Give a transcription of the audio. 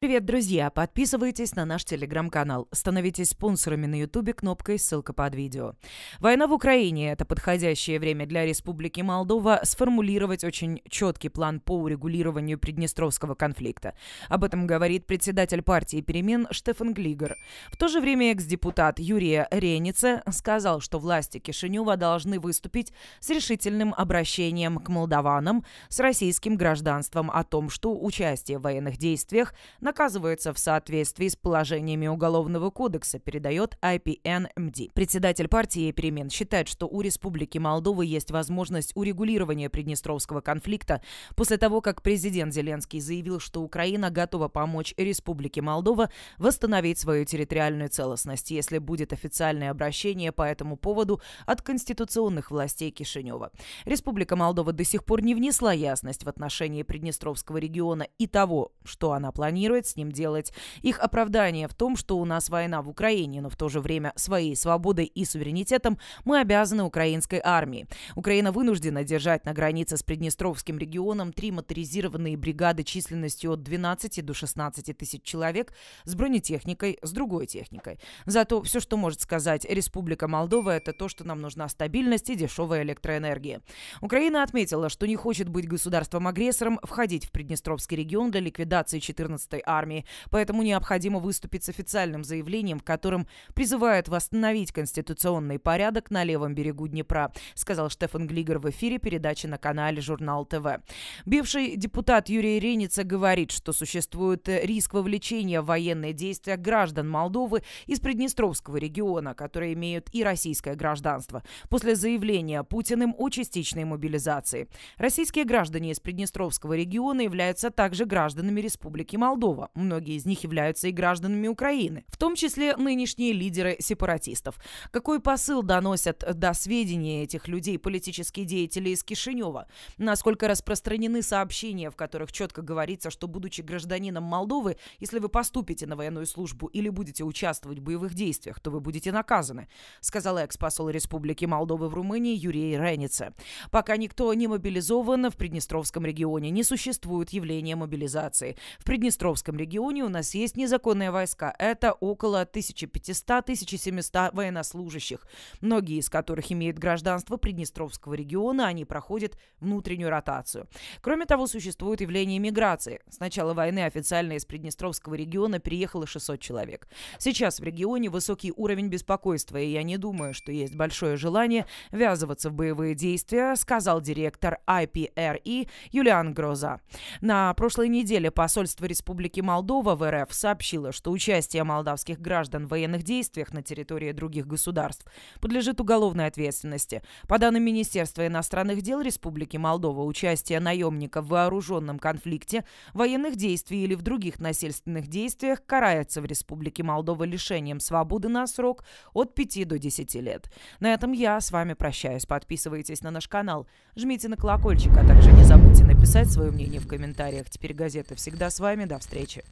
Привет, друзья! Подписывайтесь на наш телеграм-канал, становитесь спонсорами на ютубе кнопкой «Ссылка под видео». Война в Украине – это подходящее время для Республики Молдова сформулировать очень четкий план по урегулированию Приднестровского конфликта. Об этом говорит председатель партии «Перемен» Штефан Глигер. В то же время экс-депутат Юрия Ренице сказал, что власти Кишинева должны выступить с решительным обращением к молдаванам с российским гражданством о том, что участие в военных действиях – наказывается в соответствии с положениями Уголовного кодекса, передает IPNMD. Председатель партии перемен считает, что у Республики Молдова есть возможность урегулирования Приднестровского конфликта после того, как президент Зеленский заявил, что Украина готова помочь Республике Молдова восстановить свою территориальную целостность, если будет официальное обращение по этому поводу от конституционных властей Кишинева. Республика Молдова до сих пор не внесла ясность в отношении Приднестровского региона и того, что она планирует стоит с ним делать. Их оправдание в том, что у нас война в Украине, но в то же время своей свободой и суверенитетом мы обязаны украинской армии. Украина вынуждена держать на границе с Приднестровским регионом три моторизированные бригады численностью от 12 до 16 тысяч человек с бронетехникой, с другой техникой. Зато все, что может сказать Республика Молдова, это то, что нам нужна стабильность и дешевая электроэнергия. Украина отметила, что не хочет быть государством-агрессором, входить в Приднестровский регион для ликвидации 14-й армии, поэтому необходимо выступить с официальным заявлением, в котором призывает восстановить конституционный порядок на левом берегу Днепра, сказал Штефан Глигер в эфире передачи на канале «Журнал ТВ». Бывший депутат Юрий Реница говорит, что существует риск вовлечения в военные действия граждан Молдовы из Приднестровского региона, которые имеют и российское гражданство, после заявления Путиным о частичной мобилизации. Российские граждане из Приднестровского региона являются также гражданами Республики Молдова. Молдова. Многие из них являются и гражданами Украины, в том числе нынешние лидеры сепаратистов. Какой посыл доносят до сведения этих людей политические деятели из Кишинева? Насколько распространены сообщения, в которых четко говорится, что, будучи гражданином Молдовы, если вы поступите на военную службу или будете участвовать в боевых действиях, то вы будете наказаны, сказал экс-посол Республики Молдовы в Румынии Юрий Ренице. Пока никто не мобилизован, в Приднестровском регионе не существует явления мобилизации. В Приднестровском Кавказском регионе у нас есть незаконные войска. Это около 1500-1700 военнослужащих, многие из которых имеют гражданство Приднестровского региона, они проходят внутреннюю ротацию. Кроме того, существует явление миграции. С начала войны официально из Приднестровского региона переехало 600 человек. Сейчас в регионе высокий уровень беспокойства, и я не думаю, что есть большое желание ввязываться в боевые действия, сказал директор IPRE Юлиан Гроза. На прошлой неделе посольство Республики Республики Молдова в РФ сообщила, что участие молдавских граждан в военных действиях на территории других государств подлежит уголовной ответственности. По данным Министерства иностранных дел Республики Молдова, участие наемника в вооруженном конфликте, военных действий или в других насильственных действиях карается в Республике Молдова лишением свободы на срок от 5 до 10 лет. На этом я с вами прощаюсь. Подписывайтесь на наш канал, жмите на колокольчик, а также не забудьте написать свое мнение в комментариях. Теперь газеты всегда с вами. До встречи. nature